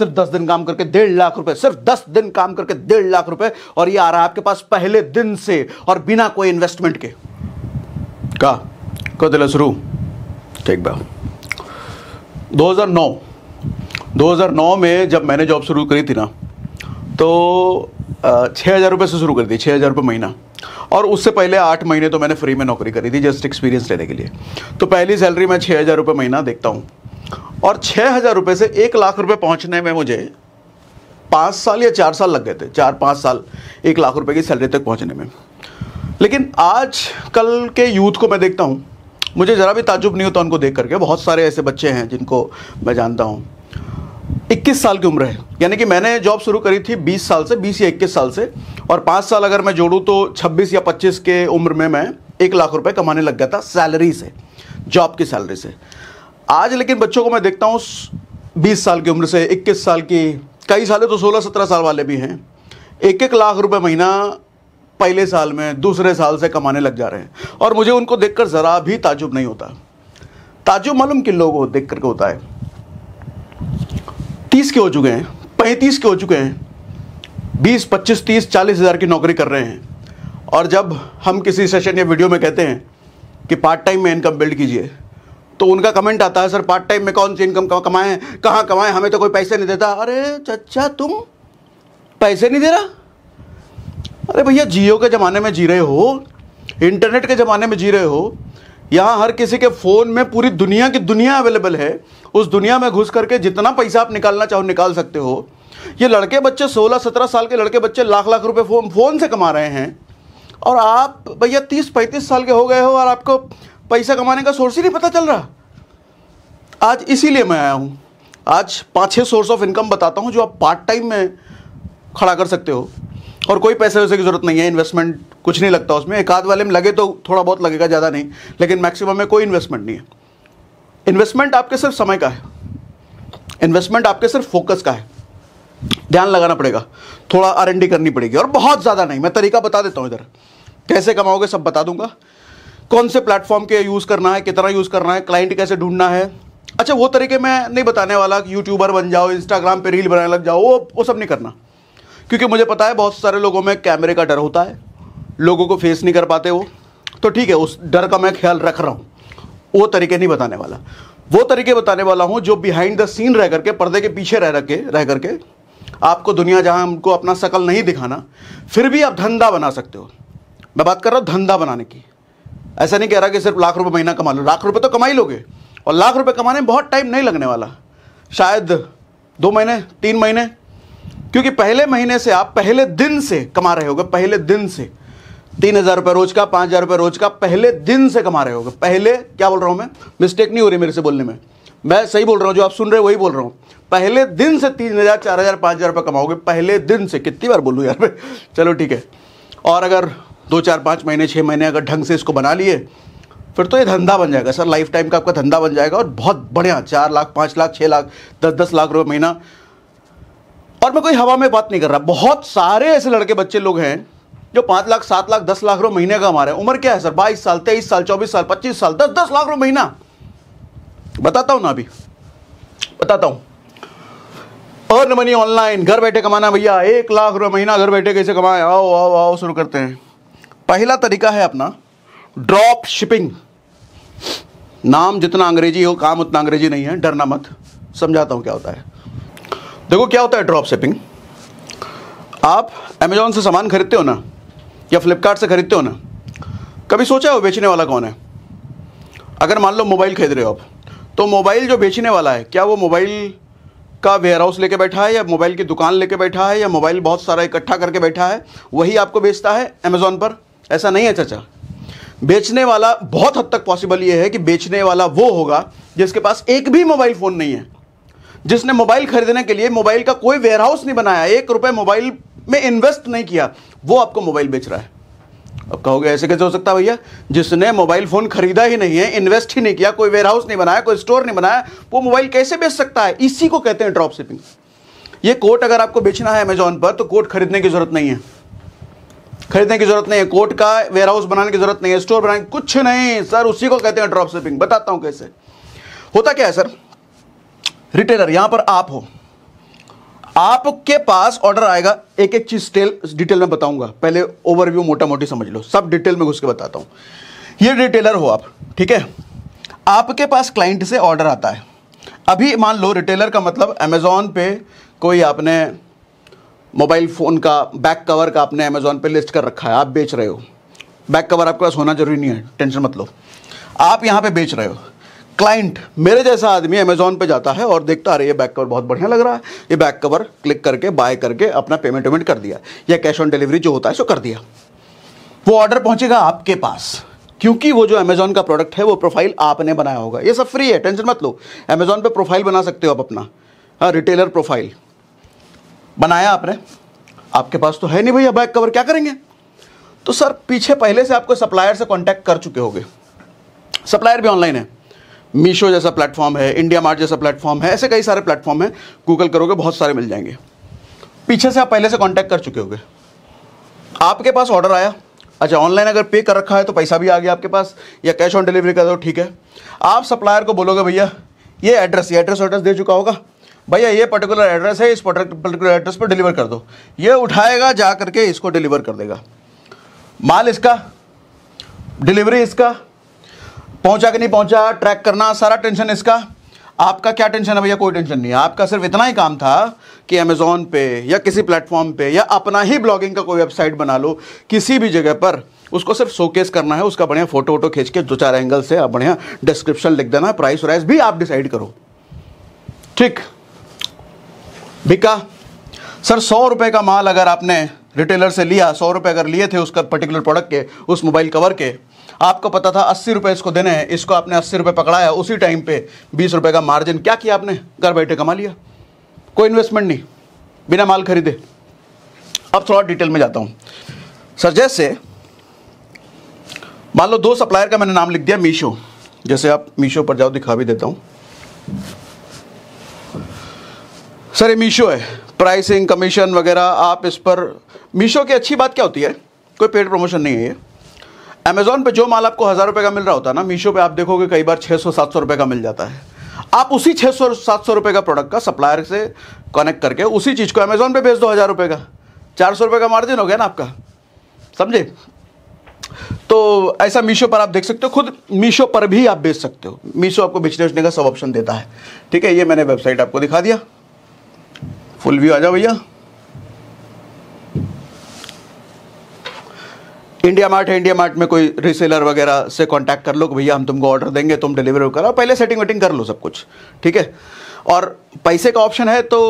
सिर्फ दस दिन काम करके डेढ़ लाख रुपए सिर्फ दस दिन काम करके डेढ़ लाख रुपए और ये आ रहा है आपके पास पहले दिन से और बिना कोई इन्वेस्टमेंट के का दिल शुरू ठीक बा 2009 2009 में जब मैंने जॉब शुरू करी थी ना तो छः हज़ार रुपये से शुरू कर दी छः हज़ार रुपये महीना और उससे पहले आठ महीने तो मैंने फ्री में नौकरी करी थी जस्ट एक्सपीरियंस लेने के लिए तो पहली सैलरी मैं छः हज़ार रुपये महीना देखता हूँ और छः हज़ार रुपये से एक लाख रुपए पहुंचने में मुझे पाँच साल या चार साल लग गए थे चार पाँच साल एक लाख रुपए की सैलरी तक पहुंचने में लेकिन आज कल के यूथ को मैं देखता हूं मुझे ज़रा भी ताजुब नहीं होता उनको देख करके बहुत सारे ऐसे बच्चे हैं जिनको मैं जानता हूं 21 साल की उम्र है यानी कि मैंने जॉब शुरू करी थी 20 साल से 20 या 21 साल से और पांच साल अगर मैं जोड़ूँ तो 26 या 25 के उम्र में मैं एक लाख रुपए कमाने लग गया था सैलरी से जॉब की सैलरी से आज लेकिन बच्चों को मैं देखता हूँ बीस साल की उम्र से इक्कीस साल की कई साले तो सोलह सत्रह साल वाले भी हैं एक एक लाख रुपए महीना पहले साल में दूसरे साल से कमाने लग जा रहे हैं और मुझे उनको देखकर ज़रा भी ताजुब नहीं होता ताजुब मालूम किन लोगों को देख करके होता है तीस के हो चुके हैं पैंतीस के हो चुके हैं बीस पच्चीस तीस चालीस हज़ार की नौकरी कर रहे हैं और जब हम किसी सेशन या वीडियो में कहते हैं कि पार्ट टाइम में इनकम बिल्ड कीजिए तो उनका कमेंट आता है सर पार्ट टाइम में कौन सी इनकम कमाएं कहाँ कमाएं हमें तो कोई पैसे नहीं देता अरे चचा तुम पैसे नहीं दे रहा अरे भैया जियो के ज़माने में जी रहे हो इंटरनेट के ज़माने में जी रहे हो यहाँ हर किसी के फ़ोन में पूरी दुनिया की दुनिया अवेलेबल है उस दुनिया में घुस करके जितना पैसा आप निकालना चाहो निकाल सकते हो ये लड़के बच्चे 16-17 साल के लड़के बच्चे लाख लाख रुपए फ़ोन फ़ोन से कमा रहे हैं और आप भैया 30-35 साल के हो गए हो और आपको पैसा कमाने का सोर्स ही नहीं पता चल रहा आज इसीलिए मैं आया हूँ आज पाँच छः सोर्स ऑफ इनकम बताता हूँ जो आप पार्ट टाइम में खड़ा कर सकते हो और कोई पैसे वैसे की ज़रूरत नहीं है इन्वेस्टमेंट कुछ नहीं लगता उसमें एक आध वाले में लगे तो थोड़ा बहुत लगेगा ज़्यादा नहीं लेकिन मैक्सिमम में कोई इन्वेस्टमेंट नहीं है इन्वेस्टमेंट आपके सिर्फ समय का है इन्वेस्टमेंट आपके सिर्फ फोकस का है ध्यान लगाना पड़ेगा थोड़ा आर करनी पड़ेगी और बहुत ज़्यादा नहीं मैं तरीका बता देता हूँ इधर कैसे कमाओगे सब बता दूंगा कौन से प्लेटफॉर्म के यूज़ करना है कितना यूज़ करना है क्लाइंट कैसे ढूंढना है अच्छा वो तरीके मैं नहीं बताने वाला कि यूट्यूबर बन जाओ इंस्टाग्राम पे रील बनाने लग जाओ वो वो सब नहीं करना क्योंकि मुझे पता है बहुत सारे लोगों में कैमरे का डर होता है लोगों को फेस नहीं कर पाते वो तो ठीक है उस डर का मैं ख्याल रख रहा हूँ वो तरीके नहीं बताने वाला वो तरीके बताने वाला हूँ जो बिहाइंड द सीन रह करके पर्दे के पीछे रह रखे रह करके आपको दुनिया जहाँ हमको अपना शकल नहीं दिखाना फिर भी आप धंधा बना सकते हो मैं बात कर रहा हूँ धंधा बनाने की ऐसा नहीं कह रहा कि सिर्फ लाख रुपए महीना कमा लो लाख रुपए तो कमा ही लोगे और लाख रुपए कमाने में बहुत टाइम नहीं लगने वाला शायद दो महीने तीन महीने क्योंकि पहले महीने से आप पहले दिन से कमा रहे होगे पहले दिन से तीन हज़ार रुपये रोज का पाँच हज़ार रुपये रोज का पहले दिन से कमा रहे होगे पहले क्या बोल रहा हूँ मैं मिस्टेक नहीं हो रही मेरे से बोलने में मैं सही बोल रहा हूँ जो आप सुन रहे हो वही बोल रहा हूँ पहले दिन से तीन हज़ार चार हज़ार पाँच हज़ार रुपये कमाओगे पहले दिन से कितनी बार बोलूँ यार चलो ठीक है और अगर दो चार पाँच महीने छः महीने अगर ढंग से इसको बना लिए फिर तो ये धंधा बन जाएगा सर लाइफ टाइम का आपका धंधा बन जाएगा और बहुत बढ़िया चार लाख पाँच लाख छः लाख दस दस लाख रुपये महीना और मैं कोई हवा में बात नहीं कर रहा बहुत सारे ऐसे लड़के बच्चे लोग हैं जो पाँच लाख सात लाख दस लाख रुपये महीने का हमारे उम्र क्या है सर बाईस साल तेईस साल चौबीस साल पच्चीस साल दस दस लाख रुपये महीना बताता हूँ ना अभी बताता हूँ अर्न मनी ऑनलाइन घर बैठे कमाना भैया एक लाख रुपये महीना घर बैठे कैसे कमाए आओ आओ आओ शुरू करते हैं पहला तरीका है अपना ड्रॉप शिपिंग नाम जितना अंग्रेजी हो काम उतना अंग्रेजी नहीं है डरना मत समझाता हूँ क्या होता है देखो क्या होता है ड्रॉप शिपिंग आप अमेजोन से सामान खरीदते हो ना या फ्लिपकार्ट से खरीदते हो ना कभी सोचा हो बेचने वाला कौन है अगर मान लो मोबाइल खरीद रहे हो आप तो मोबाइल जो बेचने वाला है क्या वो मोबाइल का वेयर हाउस लेके बैठा है या मोबाइल की दुकान लेके बैठा है या मोबाइल बहुत सारा इकट्ठा करके बैठा है वही आपको बेचता है अमेजोन पर ऐसा नहीं है चाचा बेचने वाला बहुत हद तक पॉसिबल ये है कि बेचने वाला वो होगा जिसके पास एक भी मोबाइल फ़ोन नहीं है जिसने मोबाइल खरीदने के लिए मोबाइल का कोई वेयरहाउस नहीं बनाया एक रुपये मोबाइल में इन्वेस्ट नहीं किया वो आपको मोबाइल बेच रहा है अब कहोगे ऐसे कैसे हो सकता भैया जिसने मोबाइल फ़ोन खरीदा ही नहीं है इन्वेस्ट ही नहीं किया कोई वेयरहाउस नहीं बनाया कोई स्टोर नहीं बनाया वो मोबाइल कैसे बेच सकता है इसी को कहते हैं ड्रॉप शिपिंग ये कोट अगर आपको बेचना है अमेजोन पर तो कोट खरीदने की ज़रूरत नहीं है खरीदने की जरूरत नहीं है कोर्ट का वेयर हाउस बनाने की जरूरत नहीं है स्टोर बनाने कुछ नहीं सर उसी को कहते हैं ड्रॉप शिपिंग बताता हूँ कैसे होता क्या है सर रिटेलर यहाँ पर आप हो आपके पास ऑर्डर आएगा एक एक चीज डिटेल डिटेल में बताऊंगा पहले ओवरव्यू मोटा मोटी समझ लो सब डिटेल में घुस के बताता हूँ ये रिटेलर हो आप ठीक है आपके पास क्लाइंट से ऑर्डर आता है अभी मान लो रिटेलर का मतलब अमेजोन पे कोई आपने मोबाइल फ़ोन का बैक कवर का आपने अमेज़ोन पे लिस्ट कर रखा है आप बेच रहे हो बैक कवर आपके पास होना जरूरी नहीं है टेंशन मत लो आप यहाँ पे बेच रहे हो क्लाइंट मेरे जैसा आदमी अमेजोन पे जाता है और देखता अरे ये बैक कवर बहुत बढ़िया लग रहा है ये बैक कवर क्लिक करके बाय करके अपना पेमेंट वेमेंट कर दिया या कैश ऑन डिलीवरी जो होता है सो कर दिया वो ऑर्डर पहुँचेगा आपके पास क्योंकि वो जो अमेजोन का प्रोडक्ट है वो प्रोफाइल आपने बनाया होगा ये सब फ्री है टेंशन मत लो अमेजोन पर प्रोफाइल बना सकते हो आप अपना हाँ रिटेलर प्रोफाइल बनाया आपने आपके पास तो है नहीं भैया बैक कवर क्या करेंगे तो सर पीछे पहले से आपको सप्लायर से कॉन्टैक्ट कर चुके होंगे सप्लायर भी ऑनलाइन है मीशो जैसा प्लेटफॉर्म है इंडिया मार्ट जैसा प्लेटफॉर्म है ऐसे कई सारे प्लेटफॉर्म हैं गूगल करोगे बहुत सारे मिल जाएंगे पीछे से आप पहले से कॉन्टैक्ट कर चुके होंगे आपके पास ऑर्डर आया अच्छा ऑनलाइन अगर पे कर रखा है तो पैसा भी आ गया आपके पास या कैश ऑन डिलीवरी कर दो ठीक है आप सप्लायर को बोलोगे भैया ये एड्रेस ये एड्रेस वड्रेस दे चुका होगा भैया ये पर्टिकुलर एड्रेस है इस पर्टिकुलर एड्रेस पर डिलीवर कर दो ये उठाएगा जा करके इसको डिलीवर कर देगा माल इसका डिलीवरी इसका पहुंचा कि नहीं पहुंचा ट्रैक करना सारा टेंशन इसका आपका क्या टेंशन है भैया कोई टेंशन नहीं है आपका सिर्फ इतना ही काम था कि अमेज़ोन पे या किसी प्लेटफॉर्म पे या अपना ही ब्लॉगिंग का कोई वेबसाइट बना लो किसी भी जगह पर उसको सिर्फ शोकेस करना है उसका बढ़िया फ़ोटो वोटो खींच के दो चार एंगल से आप बढ़िया डिस्क्रिप्शन लिख देना प्राइस वाइस भी आप डिसाइड करो ठीक बिका सर सौ रुपये का माल अगर आपने रिटेलर से लिया सौ रुपये अगर लिए थे उसका पर्टिकुलर प्रोडक्ट के उस मोबाइल कवर के आपको पता था अस्सी रुपये इसको देने हैं इसको आपने अस्सी रुपये पकड़ाया उसी टाइम पे बीस रुपये का मार्जिन क्या किया आपने घर बैठे कमा लिया कोई इन्वेस्टमेंट नहीं बिना माल खरीदे अब थोड़ा डिटेल में जाता हूँ सर जैसे मान लो दो सप्लायर का मैंने नाम लिख दिया मीशो जैसे आप मीशो पर जाओ दिखा भी देता हूँ सर ये मीशो है प्राइसिंग कमीशन वगैरह आप इस पर मीशो की अच्छी बात क्या होती है कोई पेड प्रमोशन नहीं है ये अमेजोन पे जो माल आपको हज़ार रुपये का मिल रहा होता है ना मीशो पे आप देखोगे कई बार सात सौ रुपये का मिल जाता है आप उसी छः सौ सात सौ रुपये का प्रोडक्ट का सप्लायर से कनेक्ट करके उसी चीज़ को अमेजोन पे भेज दो हज़ार रुपये का चार सौ रुपये का मार्जिन हो गया ना आपका समझे तो ऐसा मीशो पर आप देख सकते हो खुद मीशो पर भी आप बेच सकते हो मीशो आपको बेचने उचने का सब ऑप्शन देता है ठीक है ये मैंने वेबसाइट आपको दिखा दिया फुल व्यू आ जाओ भैया इंडिया मार्ट है इंडिया मार्ट में कोई रिसेलर वगैरह से कांटेक्ट कर लो कि भैया हम तुमको ऑर्डर देंगे तुम डिलीवर कराओ पहले सेटिंग वेटिंग कर लो सब कुछ ठीक है और पैसे का ऑप्शन है तो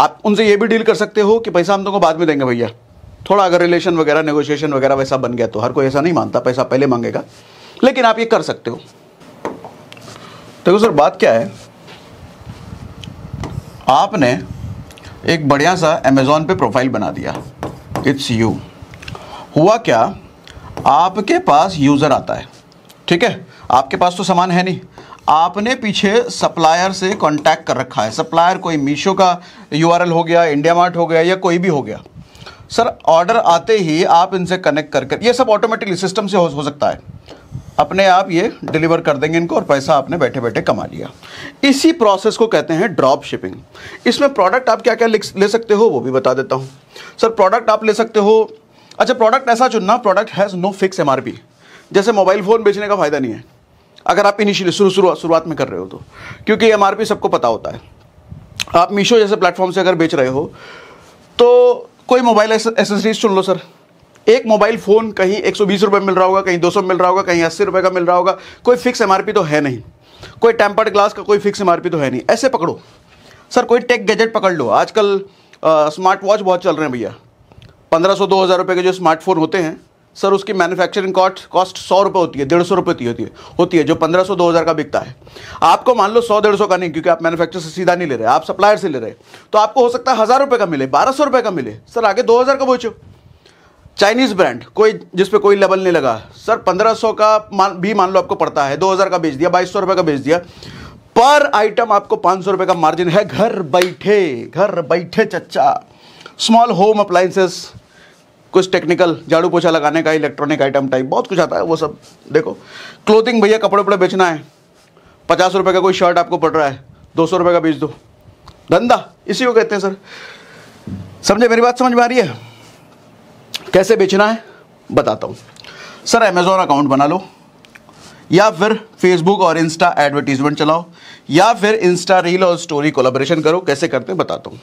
आप उनसे ये भी डील कर सकते हो कि पैसा हम तुमको बाद में देंगे भैया थोड़ा अगर रिलेशन वगैरह नेगोशिएशन वगैरह वैसा बन गया तो हर कोई ऐसा नहीं मानता पैसा पहले मांगेगा लेकिन आप ये कर सकते हो देखो सर बात क्या है आपने एक बढ़िया सा अमेज़ोन पे प्रोफाइल बना दिया इट्स यू हुआ क्या आपके पास यूज़र आता है ठीक है आपके पास तो सामान है नहीं आपने पीछे सप्लायर से कांटेक्ट कर रखा है सप्लायर कोई मीशो का यू हो गया इंडिया मार्ट हो गया या कोई भी हो गया सर ऑर्डर आते ही आप इनसे कनेक्ट कर कर ये सब ऑटोमेटिकली सिस्टम से हो, हो सकता है अपने आप ये डिलीवर कर देंगे इनको और पैसा आपने बैठे बैठे कमा लिया इसी प्रोसेस को कहते हैं ड्रॉप शिपिंग इसमें प्रोडक्ट आप क्या क्या ले सकते हो वो भी बता देता हूँ सर प्रोडक्ट आप ले सकते हो अच्छा प्रोडक्ट ऐसा चुनना product has no fix M जैसे मोबाइल फ़ोन बेचने का फ़ायदा नहीं है अगर आप इनिशियली शुरू शुरू शुरुआत में कर रहे हो तो क्योंकि एम सबको पता होता है आप मीशो जैसे प्लेटफॉर्म से अगर बेच रहे हो तो कोई मोबाइल एसेसरीज चुन लो सर एक मोबाइल फ़ोन कहीं एक सौ मिल रहा होगा कहीं सौ मिल रहा होगा कहीं अस्सी रुपये का मिल रहा होगा कोई फिक्स एम तो है नहीं कोई टेम्पर्ड ग्लास का कोई फिक्स एम तो है नहीं ऐसे पकड़ो सर कोई टेक गैजेट पकड़ लो आजकल स्मार्ट वॉच बहुत चल रहे हैं भैया पंद्रह सौ दो हज़ार रुपये के जो स्मार्टफोन होते हैं सर उसकी मैन्युफैक्चरिंग कॉस्ट कॉस्ट सौ रुपये होती है डेढ़ सौ रुपये होती है होती है जो पंद्रह सौ दो हज़ार का बिकता है आपको मान लो सौ डेढ़ सौ का नहीं क्योंकि आप मैन्युफैक्चर से सीधा नहीं ले रहे आप सप्लायर से ले रहे तो आपको हो सकता है हज़ार रुपये का मिले बारह सौ रुपये का मिले सर आगे दो हज़ार का पहुँचो चाइनीज़ ब्रांड कोई जिस पे कोई लेबल नहीं लगा सर 1500 का मान भी मान लो आपको पड़ता है 2000 का बेच दिया बाईस सौ का बेच दिया पर आइटम आपको पाँच सौ रुपये का मार्जिन है घर बैठे घर बैठे चच्चा स्मॉल होम अप्लाइंसेस कुछ टेक्निकल झाड़ू पोछा लगाने का इलेक्ट्रॉनिक आइटम टाइप बहुत कुछ आता है वो सब देखो क्लोथिंग भैया कपड़े वपड़े बेचना है पचास रुपये का कोई शर्ट आपको पड़ रहा है दो सौ रुपये का बेच दो धंधा इसी को कहते हैं सर समझे मेरी बात समझ में आ रही है कैसे बेचना है बताता हूँ सर अमेज़ोन अकाउंट बना लो या फिर फेसबुक और इंस्टा एडवर्टीजमेंट चलाओ या फिर इंस्टा रील और स्टोरी कोलाबोरेशन करो कैसे करते हैं बताता हूँ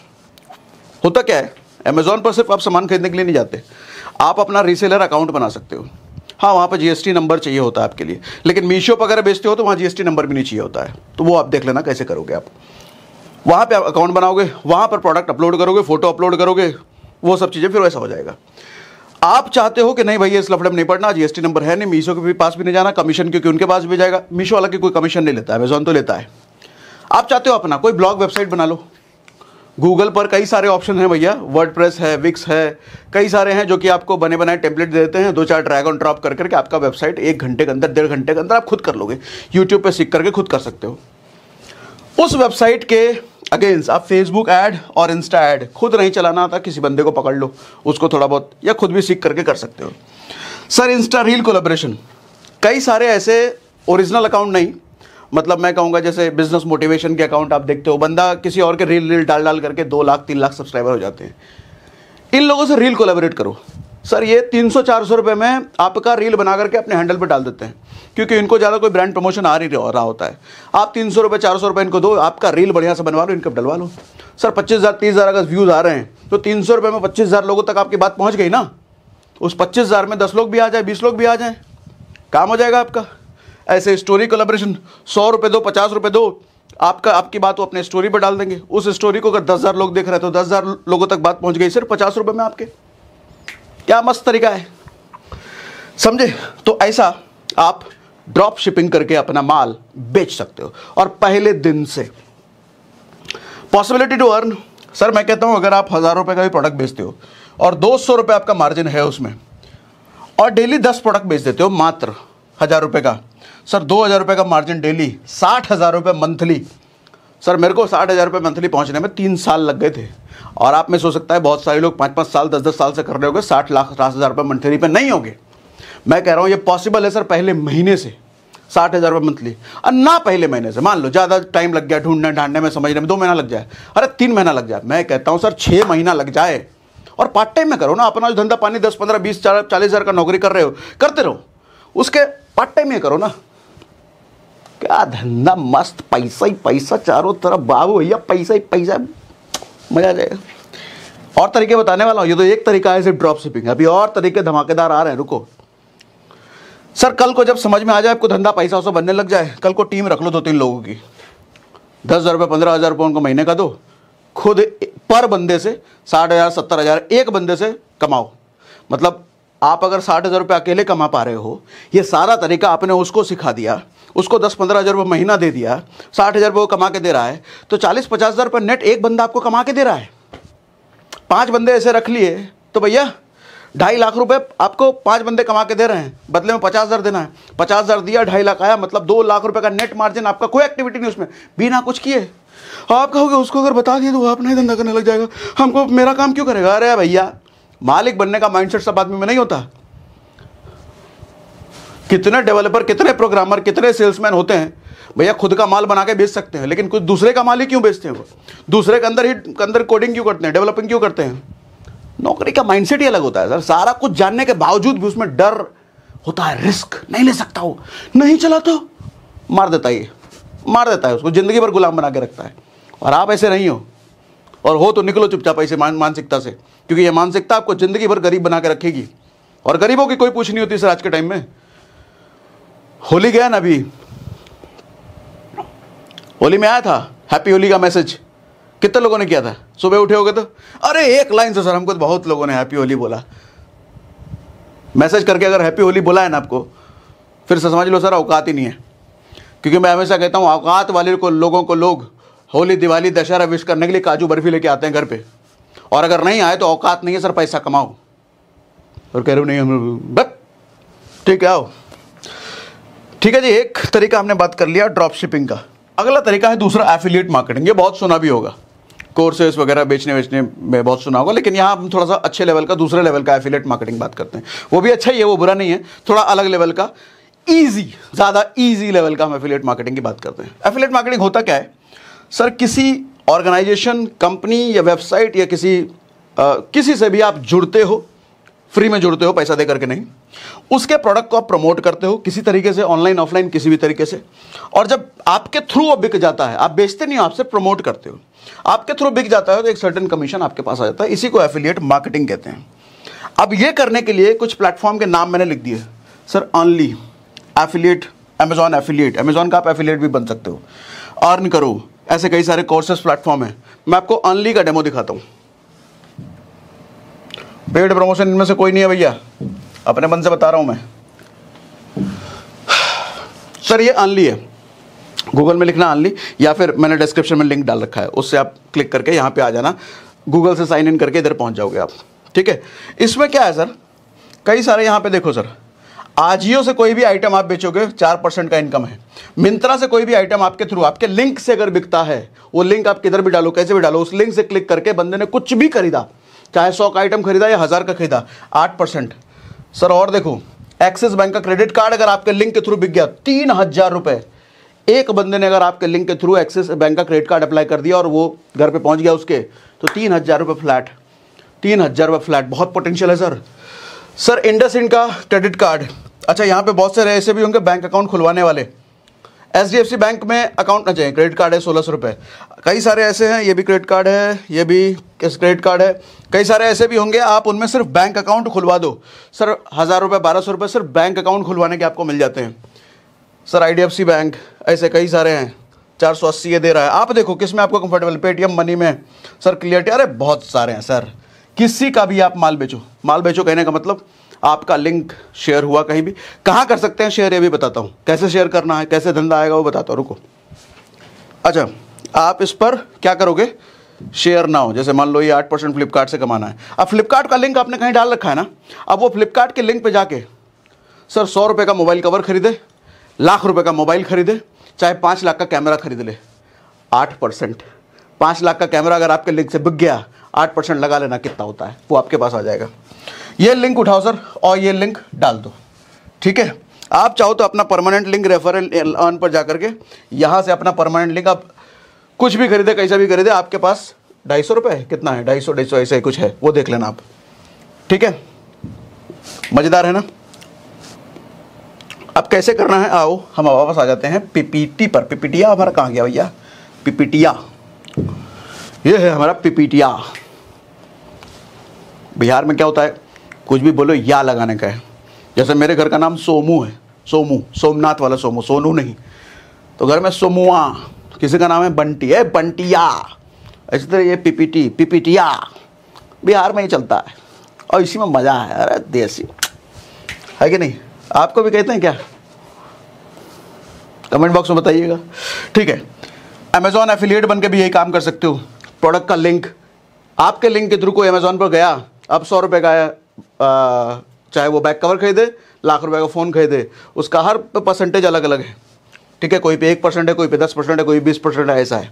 होता क्या है अमेज़ोन पर सिर्फ आप सामान खरीदने के लिए नहीं जाते आप अपना रीसेलर अकाउंट बना सकते हो हाँ वहाँ पर जीएसटी नंबर चाहिए होता है आपके लिए लेकिन मीशो पर अगर बेचते हो तो वहाँ जीएसटी नंबर भी नहीं चाहिए होता है तो वो आप देख लेना कैसे करोगे आप वहाँ पे आप अकाउंट बनाओगे वहाँ पर प्रोडक्ट अपलोड करोगे फोटो अपलोड करोगे वो सब चीज़ें फिर वैसा हो जाएगा आप चाहते हो कि नहीं भैया इस लफड़े में नहीं पड़ना जीएसटी नंबर है नहीं मीशो के भी पास भी नहीं जाना कमीशन क्योंकि उनके पास भी जाएगा मीशो वाला की कोई कमीशन नहीं लेता है अमेजोन तो लेता है आप चाहते हो अपना कोई ब्लॉग वेबसाइट बना लो गूगल पर कई सारे ऑप्शन हैं भैया वर्ड है विक्स है कई सारे हैं जो कि आपको बने बनाए टेम्पलेट देते हैं दो चार ड्रैग ऑन ड्रॉप कर करके आपका वेबसाइट एक घंटे के अंदर डेढ़ घंटे के अंदर आप खुद कर लोगे यूट्यूब पर सीख करके खुद कर सकते हो उस वेबसाइट के अगेंस्ट आप फेसबुक ऐड और इंस्टा ऐड खुद नहीं चलाना आता किसी बंदे को पकड़ लो उसको थोड़ा बहुत या खुद भी सीख करके कर सकते हो सर इंस्टा रील कोलेब्रेशन कई सारे ऐसे ओरिजिनल अकाउंट नहीं मतलब मैं कहूँगा जैसे बिजनेस मोटिवेशन के अकाउंट आप देखते हो बंदा किसी और के रील रील डाल डाल करके दो लाख तीन लाख सब्सक्राइबर हो जाते हैं इन लोगों से रील कोलेबरेट करो सर ये तीन सौ चार सौ रुपये में आपका रील बना करके अपने हैंडल पर डाल देते हैं क्योंकि इनको ज़्यादा कोई ब्रांड प्रमोशन आ नहीं रहा होता है आप तीन सौ रुपये चार सौ रुपये इनको दो आपका रील बढ़िया से बनवा लो इनको डलवा लो सर पच्चीस हज़ार तीस हज़ार अगर व्यूज़ आ रहे हैं तो तीन सौ रुपये में पच्चीस हज़ार लोगों तक आपकी बात पहुँच गई ना उस पच्चीस हज़ार में दस लोग भी आ जाए बीस लोग भी आ जाए काम हो जाएगा आपका ऐसे स्टोरी कोलेब्रेशन सौ रुपये दो पचास रुपये दो आपका आपकी बात वो अपने स्टोरी पर डाल देंगे उस स्टोरी को अगर दस हज़ार लोग देख रहे हैं तो दस हज़ार लोगों तक बात पहुंच गई सिर्फ पचास रुपये में आपके क्या मस्त तरीका है समझे तो ऐसा आप ड्रॉप शिपिंग करके अपना माल बेच सकते हो और पहले दिन से पॉसिबिलिटी टू अर्न सर मैं कहता हूं अगर आप हज़ार रुपये का भी प्रोडक्ट बेचते हो और दो सौ रुपये आपका मार्जिन है उसमें और डेली दस प्रोडक्ट बेच देते हो मात्र हज़ार रुपये का सर दो हज़ार रुपये का मार्जिन डेली साठ हज़ार रुपये मंथली सर मेरे को साठ हज़ार रुपये मंथली पहुंचने में तीन साल लग गए थे और आप में सोच सकता है बहुत सारे लोग पांच पांच साल दस दस साल से कर रहे होंगे साठ लाख साठ हज़ार रुपये मंथली पे नहीं होंगे मैं कह रहा हूँ ये पॉसिबल है सर पहले महीने से साठ हज़ार रुपये मंथली और ना पहले महीने से मान लो ज़्यादा टाइम लग गया ढूंढने ढांढने में समझने में दो महीना लग जाए अरे तीन महीना लग जाए मैं कहता हूँ सर छः महीना लग जाए और पार्ट टाइम में करो ना अपना धंधा पानी दस पंद्रह बीस चालीस हज़ार का नौकरी कर रहे हो करते रहो उसके पार्ट टाइम में करो ना क्या धंधा मस्त पैसा ही पैसा चारों तरफ बाबू भैया पैसा ही पैसा मजा आ जाएगा और तरीके बताने वाला हूँ ये तो एक तरीका है सिर्फ ड्रॉप शिपिंग अभी और तरीके धमाकेदार आ रहे हैं रुको सर कल को जब समझ में आ जाए आपको धंधा पैसा वैसा बनने लग जाए कल को टीम रख लो दो तीन लोगों की दस हज़ार रुपये पंद्रह हज़ार रुपये उनको महीने का दो खुद पर बंदे से साठ हज़ार सत्तर हज़ार एक बंदे से कमाओ मतलब आप अगर साठ हज़ार रुपये अकेले कमा पा रहे हो ये सारा तरीका आपने उसको सिखा दिया उसको दस पंद्रह हज़ार रुपये महीना दे दिया साठ हज़ार रुपये वो कमा के दे रहा है तो चालीस पचास हज़ार रुपये नेट एक बंदा आपको कमा के दे रहा है पाँच बंदे ऐसे रख लिए तो भैया ढाई लाख रुपए आपको पांच बंदे कमा के दे रहे हैं बदले में पचास हज़ार देना है पचास हज़ार दिया ढाई लाख आया मतलब दो लाख रुपए का नेट मार्जिन आपका कोई एक्टिविटी नहीं उसमें बिना कुछ किए आप कहोगे उसको अगर बता दिए तो वो अपना ही धंधा करने लग जाएगा हमको मेरा काम क्यों करेगा अरे भैया मालिक बनने का माइंडसेट सब आदमी में नहीं होता कितने डेवलपर कितने प्रोग्रामर कितने सेल्समैन होते हैं भैया खुद का माल बना के बेच सकते हैं लेकिन कुछ दूसरे का माल ही क्यों बेचते हैं वो दूसरे के अंदर ही अंदर कोडिंग क्यों करते हैं डेवलपिंग क्यों करते हैं नौकरी का माइंडसेट ही अलग होता है सर सारा कुछ जानने के बावजूद भी उसमें डर होता है रिस्क नहीं ले सकता वो नहीं चला तो मार देता है मार देता है उसको ज़िंदगी भर गुलाम बना के रखता है और आप ऐसे नहीं हो और हो तो निकलो चुपचाप ऐसे मानसिकता से क्योंकि ये मानसिकता आपको ज़िंदगी भर गरीब बना के रखेगी और गरीबों की कोई पूछ नहीं होती सर आज के टाइम में होली गया ना अभी होली में आया था हैप्पी होली का मैसेज कितने लोगों ने किया था सुबह उठे गए तो अरे एक लाइन से सर हमको तो बहुत लोगों ने हैप्पी होली बोला मैसेज करके अगर हैप्पी होली बोला है ना आपको फिर से समझ लो सर औकात ही नहीं है क्योंकि मैं हमेशा कहता हूँ औकात वाले को लोगों को लोग होली दिवाली दशहरा विश करने के लिए काजू बर्फी लेके आते हैं घर पे और अगर नहीं आए तो औकात नहीं है सर पैसा कमाओ और कह रहे हो नहीं हम बट ठीक है आओ ठीक है जी एक तरीका हमने बात कर लिया ड्रॉप शिपिंग का अगला तरीका है दूसरा एफिलिएट मार्केटिंग ये बहुत सुना भी होगा कोर्सेज वगैरह बेचने बेचने में बहुत सुना होगा लेकिन यहाँ हम थोड़ा सा अच्छे लेवल का दूसरे लेवल का एफिलेट मार्केटिंग बात करते हैं वो भी अच्छा ही है वो बुरा नहीं है थोड़ा अलग लेवल का ईजी ज़्यादा ईजी लेवल का हम एफिलेट मार्केटिंग की बात करते हैं एफिलेट मार्केटिंग होता क्या है सर किसी ऑर्गेनाइजेशन कंपनी या वेबसाइट या किसी आ, किसी से भी आप जुड़ते हो फ्री में जुड़ते हो पैसा दे करके नहीं उसके प्रोडक्ट को आप प्रमोट करते हो किसी तरीके से ऑनलाइन ऑफलाइन किसी भी तरीके से और जब आपके थ्रू वो बिक जाता है आप बेचते नहीं हो आप सिर्फ प्रमोट करते हो आपके थ्रू बिक जाता है तो एक सर्टन कमीशन आपके पास आ जाता है इसी को एफिलियट मार्केटिंग कहते हैं अब ये करने के लिए कुछ प्लेटफॉर्म के नाम मैंने लिख दिए sir only affiliate Amazon affiliate Amazon का आप एफिलियट भी बन सकते हो अर्न करो ऐसे कई सारे कोर्सेस प्लेटफॉर्म है मैं आपको ऑनली का डेमो दिखाता हूँ पेड प्रमोशन इनमें से कोई नहीं है भैया अपने मन से बता रहा हूँ मैं सर ये अनली है गूगल में लिखना ऑनली या फिर मैंने डिस्क्रिप्शन में लिंक डाल रखा है उससे आप क्लिक करके यहाँ पे आ जाना गूगल से साइन इन करके इधर पहुँच जाओगे आप ठीक है इसमें क्या है सर कई सारे यहाँ पे देखो सर आजियो से कोई भी आइटम आप बेचोगे चार परसेंट का इनकम है मिंत्रा से कोई भी आइटम आपके थ्रू आपके लिंक से अगर बिकता है वो लिंक आप किधर भी डालो कैसे भी डालो उस लिंक से क्लिक करके बंदे ने कुछ भी खरीदा चाहे सौ का आइटम खरीदा या हज़ार का खरीदा आठ परसेंट सर और देखो एक्सिस बैंक का क्रेडिट कार्ड अगर आपके लिंक के थ्रू बिक गया तीन हज़ार रुपये एक बंदे ने अगर आपके लिंक के थ्रू एक्सिस बैंक का क्रेडिट कार्ड अप्लाई कर दिया और वो घर पे पहुंच गया उसके तो तीन हज़ार रुपये फ्लैट तीन हज़ार रुपये फ्लैट बहुत पोटेंशियल है सर सर इंडस इंड का क्रेडिट कार्ड अच्छा यहाँ पे बहुत सारे ऐसे भी होंगे बैंक अकाउंट खुलवाने वाले एच बैंक में अकाउंट ना चाहिए क्रेडिट कार्ड है सोलह सौ रुपये कई सारे ऐसे हैं ये भी क्रेडिट कार्ड है ये भी क्रेडिट कार्ड है कई सारे ऐसे भी होंगे आप उनमें सिर्फ बैंक अकाउंट खुलवा दो सर हज़ार रुपये बारह सौ रुपये सिर्फ बैंक अकाउंट खुलवाने के आपको मिल जाते हैं सर आई बैंक ऐसे कई सारे हैं चार सौ अस्सी ये दे रहा है आप देखो किस में आपको कंफर्टेबल पेटीएम मनी में सर क्लियरिटी अरे बहुत सारे हैं सर किसी का भी आप माल बेचो माल बेचो कहने का मतलब आपका लिंक शेयर हुआ कहीं भी कहाँ कर सकते हैं शेयर ये भी बताता हूँ कैसे शेयर करना है कैसे धंधा आएगा वो बताता हूँ रुको अच्छा आप इस पर क्या करोगे शेयर ना हो जैसे मान लो ये आठ परसेंट फ्लिपकार्ट से कमाना है अब फ्लिपकार्ट का लिंक आपने कहीं डाल रखा है ना अब वो फ्लिपकार्ट के लिंक पे जाके सर सौ रुपये का मोबाइल कवर खरीदे लाख रुपए का मोबाइल खरीदे चाहे पाँच लाख का कैमरा खरीद ले आठ परसेंट पाँच लाख का कैमरा अगर आपके लिंक से बिक गया आठ परसेंट लगा लेना कितना होता है वो आपके पास आ जाएगा ये लिंक उठाओ सर और ये लिंक डाल दो ठीक है आप चाहो तो अपना परमानेंट लिंक रेफरल ऑन पर जा करके यहाँ से अपना परमानेंट लिंक आप कुछ भी खरीदे कैसा भी खरीदे आपके पास ढाई सौ रुपये कितना है ढाई सौ ढाई सौ ऐसे ही कुछ है वो देख लेना आप ठीक है मज़ेदार है ना अब कैसे करना है आओ हम वापस आ जाते हैं पीपीटी पर पीपीटिया हमारा कहाँ गया भैया पीपीटिया ये है हमारा पीपीटिया बिहार में क्या होता है कुछ भी बोलो या लगाने का है जैसे मेरे घर का नाम सोमू है सोमू सोमनाथ वाला सोमू सोनू नहीं तो घर में सोमुआ किसी का नाम है बंटी है बंटिया इसी तरह ये पीपीटी पीपीटिया बिहार में ही चलता है और इसी में मज़ा है अरे देसी है कि नहीं आपको भी कहते हैं क्या कमेंट बॉक्स में बताइएगा ठीक है अमेजोन एफिलिएट बनकर भी यही काम कर सकते हो प्रोडक्ट का लिंक आपके लिंक के थ्रू कोई अमेजोन पर गया अब सौ रुपये का चाहे वो बैक कवर खरीदे लाख रुपए का फ़ोन खरीदे उसका हर परसेंटेज अलग अलग है ठीक है कोई पे एक परसेंट है कोई पे दस परसेंट है कोई बीस परसेंट है ऐसा है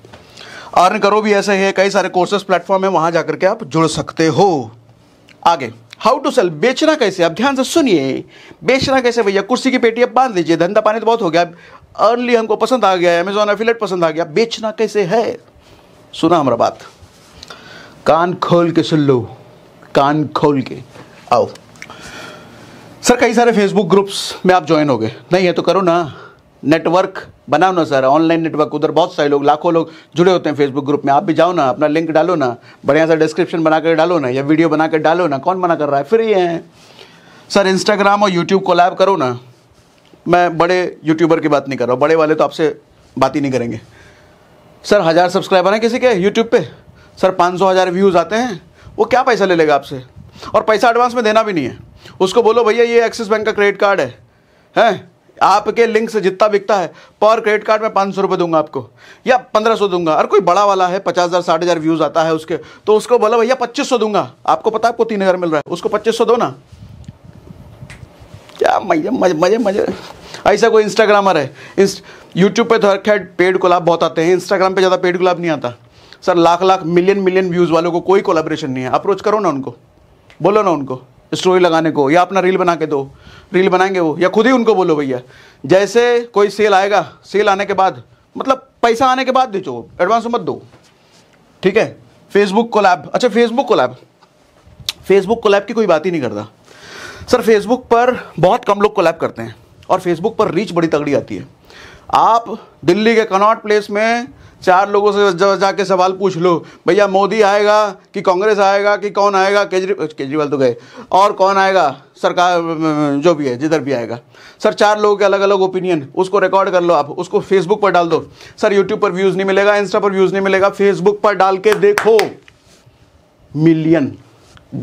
अर्न करो भी ऐसा ही है कई सारे कोर्सेज प्लेटफॉर्म है वहाँ जाकर के आप जुड़ सकते हो आगे हाउ टू सेल बेचना कैसे अब ध्यान से सुनिए बेचना कैसे भैया कुर्सी की पेटी अब बांध लीजिए धंधा पानी तो बहुत हो गया अर्ली हमको पसंद आ गया अमेजोन एफिलेट पसंद आ गया बेचना कैसे है सुना हमारा बात कान खोल के सुन लो कान खोल के आओ सर कई सारे फेसबुक ग्रुप्स में आप ज्वाइन हो गए नहीं है तो करो ना नेटवर्क बनाओ ना सर ऑनलाइन नेटवर्क उधर बहुत सारे लोग लाखों लोग जुड़े होते हैं फेसबुक ग्रुप में आप भी जाओ ना अपना लिंक डालो ना बढ़िया सा डिस्क्रिप्शन बना कर डालो ना या वीडियो बना कर डालो ना कौन मना कर रहा है फ्री है सर इंस्टाग्राम और यूट्यूब लाइव करो ना मैं बड़े यूट्यूबर की बात नहीं कर रहा हूँ बड़े वाले तो आपसे बात ही नहीं करेंगे सर हज़ार सब्सक्राइबर हैं किसी के यूट्यूब पे सर पाँच सौ हज़ार व्यूज़ आते हैं वो क्या पैसा ले लेगा आपसे और पैसा एडवांस में देना भी नहीं है उसको बोलो भैया ये एक्सिस बैंक का क्रेडिट कार्ड है हैं आपके लिंक से जितना बिकता है पर क्रेडिट कार्ड में पाँच सौ रुपये दूंगा आपको या पंद्रह सौ दूंगा और कोई बड़ा वाला है पचास हज़ार साठ हज़ार व्यूज़ आता है उसके तो उसको बोला भैया पच्चीस सौ दूंगा आपको पता आपको तीन हज़ार मिल रहा है उसको पच्चीस सौ दो ना क्या मजे मजे मजे मजे ऐसा कोई इंस्टाग्रामर है इंस्ट यूट्यूब पे तो हर खैर पेड गुलाब बहुत आते हैं इंस्टाग्राम पे ज़्यादा पेड गुलाब नहीं आता sir lakh lakh million million views वालों को कोई कोलाब्रेशन नहीं है अप्रोच करो ना उनको बोलो ना उनको स्टोरी लगाने को या अपना रील बना के दो रील बनाएंगे वो या खुद ही उनको बोलो भैया जैसे कोई सेल आएगा सेल आने के बाद मतलब पैसा आने के बाद दीचो एडवांस मत दो ठीक है फेसबुक को अच्छा फेसबुक को फेसबुक को की कोई बात ही नहीं करता सर फेसबुक पर बहुत कम लोग को करते हैं और फेसबुक पर रीच बड़ी तगड़ी आती है आप दिल्ली के कनॉट प्लेस में चार लोगों से जाके सवाल पूछ लो भैया मोदी आएगा कि कांग्रेस आएगा कि कौन आएगा केजरी केजरीवाल तो गए और कौन आएगा सरकार जो भी है जिधर भी आएगा सर चार लोगों के अलग अलग ओपिनियन उसको रिकॉर्ड कर लो आप उसको फेसबुक पर डाल दो सर यूट्यूब पर व्यूज़ नहीं मिलेगा इंस्टा पर व्यूज़ नहीं मिलेगा फेसबुक पर डाल के देखो मिलियन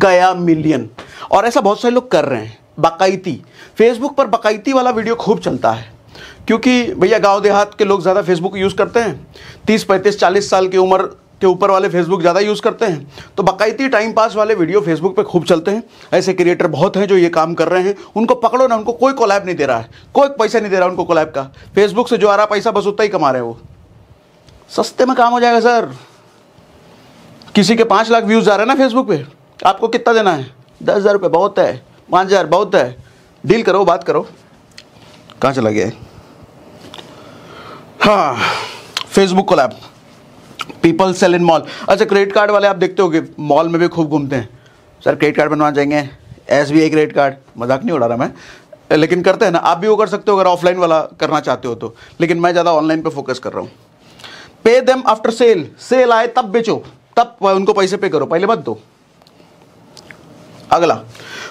गया मिलियन और ऐसा बहुत सारे लोग कर रहे हैं बाकायती फेसबुक पर बाकायती वाला वीडियो खूब चलता है क्योंकि भैया गांव देहात के लोग ज़्यादा फेसबुक यूज़ करते हैं तीस पैंतीस चालीस साल की उम्र के ऊपर वाले फेसबुक ज़्यादा यूज़ करते हैं तो बाकायती टाइम पास वाले वीडियो फेसबुक पे खूब चलते हैं ऐसे क्रिएटर बहुत हैं जो ये काम कर रहे हैं उनको पकड़ो ना उनको कोई कोलैब नहीं दे रहा है कोई पैसा नहीं दे रहा उनको कोलैब का फेसबुक से जो आ रहा पैसा बस उतना ही कमा रहे हैं वो सस्ते में काम हो जाएगा सर किसी के पाँच लाख व्यूज़ आ रहे हैं ना फेसबुक पर आपको कितना देना है दस हज़ार रुपये बहुत है पाँच हज़ार बहुत है डील करो बात करो कहाँ चला गया है हाँ Facebook collab people sell in mall अच्छा क्रेडिट कार्ड वाले आप देखते होगे मॉल में भी खूब घूमते हैं सर क्रेडिट कार्ड बनवाना चाहेंगे S B I credit card मजाक नहीं उड़ा रहा मैं लेकिन करते हैं ना आप भी वो कर सकते हो अगर ऑफलाइन वाला करना चाहते हो तो लेकिन मैं ज़्यादा ऑनलाइन पर फोकस कर रहा हूँ pay them after sale cell आए तब बेचो तब उनको पैसे पे करो पहले मत दो अगला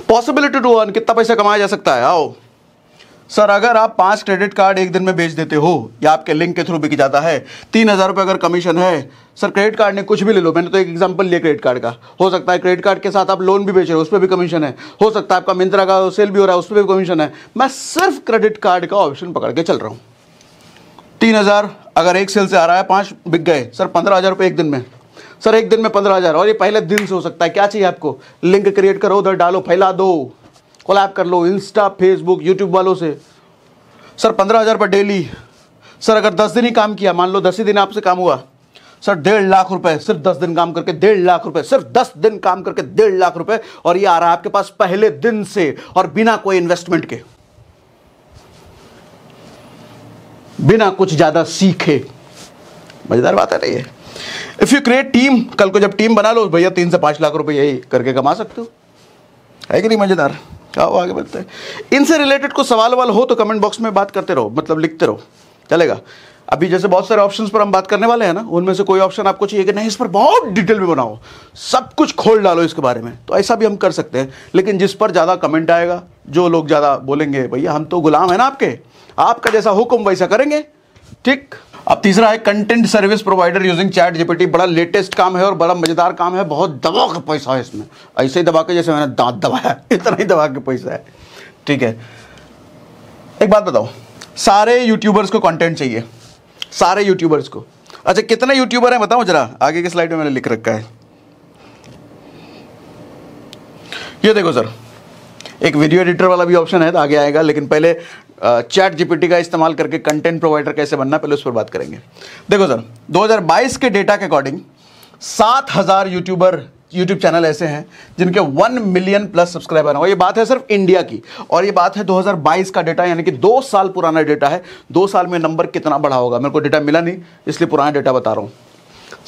पॉसिबिलिटी टू अर्न कितना पैसा कमाया जा सकता है आओ सर अगर आप पांच क्रेडिट कार्ड एक दिन में बेच देते हो या आपके लिंक के थ्रू बिक जाता है तीन हज़ार रुपये अगर कमीशन है सर क्रेडिट कार्ड ने कुछ भी ले लो मैंने तो एक एग्जांपल लिया क्रेडिट कार्ड का हो सकता है क्रेडिट कार्ड के साथ आप लोन भी बेच रहे हो उस पर भी कमीशन है हो सकता है आपका मिंत्रा का सेल भी हो रहा है उस पर भी कमीशन है मैं सिर्फ क्रेडिट कार्ड का ऑप्शन पकड़ के चल रहा हूँ तीन हज़ार अगर एक सेल से आ रहा है पाँच बिक गए सर पंद्रह हज़ार रुपये एक दिन में सर एक दिन में पंद्रह हज़ार और ये पहले दिन से हो सकता है क्या चाहिए आपको लिंक क्रिएट करो उधर डालो फैला दो कोलैब कर लो इंस्टा फेसबुक यूट्यूब वालों से सर पंद्रह हज़ार पर डेली सर अगर दस दिन ही काम किया मान लो दस ही दिन आपसे काम हुआ सर डेढ़ लाख रुपए सिर्फ दस दिन काम करके डेढ़ लाख रुपए सिर्फ दस दिन काम करके डेढ़ लाख रुपए और ये आ रहा है आपके पास पहले दिन से और बिना कोई इन्वेस्टमेंट के बिना कुछ ज़्यादा सीखे मज़ेदार बात है नहीं है इफ़ यू क्रिएट टीम कल को जब टीम बना लो भैया तीन से पांच लाख रुपए यही करके कमा सकते हो है कि नहीं मज़ेदार आओ आगे बढ़ते हैं इनसे रिलेटेड कुछ सवाल वाल हो तो कमेंट बॉक्स में बात करते रहो मतलब लिखते रहो चलेगा अभी जैसे बहुत सारे ऑप्शंस पर हम बात करने वाले हैं ना उनमें से कोई ऑप्शन आपको चाहिए कि नहीं इस पर बहुत डिटेल में बनाओ सब कुछ खोल डालो इसके बारे में तो ऐसा भी हम कर सकते हैं लेकिन जिस पर ज़्यादा कमेंट आएगा जो लोग ज़्यादा बोलेंगे भैया हम तो गुलाम हैं ना आपके आपका जैसा हुक्म वैसा करेंगे ठीक अब तीसरा है content service provider using chat GPT बड़ा लेटेस्ट काम है और बड़ा मज़ेदार काम है बहुत दबा का पैसा है इसमें ऐसे ही दबा के जैसे मैंने दांत दबाया इतना ही दबा के पैसा है ठीक है एक बात बताओ सारे यूट्यूबर्स को कंटेंट चाहिए सारे यूट्यूबर्स को अच्छा कितने यूट्यूबर हैं बताओ जरा आगे की स्लाइड में मैंने लिख रखा है ये देखो सर एक वीडियो एडिटर वाला भी ऑप्शन है तो आगे आएगा लेकिन पहले चैट जीपीटी का इस्तेमाल करके कंटेंट प्रोवाइडर कैसे बनना पहले उस पर बात करेंगे देखो सर 2022 के डेटा के अकॉर्डिंग 7000 यूट्यूबर यूट्यूब चैनल ऐसे हैं जिनके 1 मिलियन प्लस सब्सक्राइबर हैं और ये बात है सिर्फ इंडिया की और ये बात है 2022 का डेटा यानी कि दो साल पुराना डेटा है दो साल में नंबर कितना बढ़ा होगा मेरे को डेटा मिला नहीं इसलिए पुराना डेटा बता रहा हूँ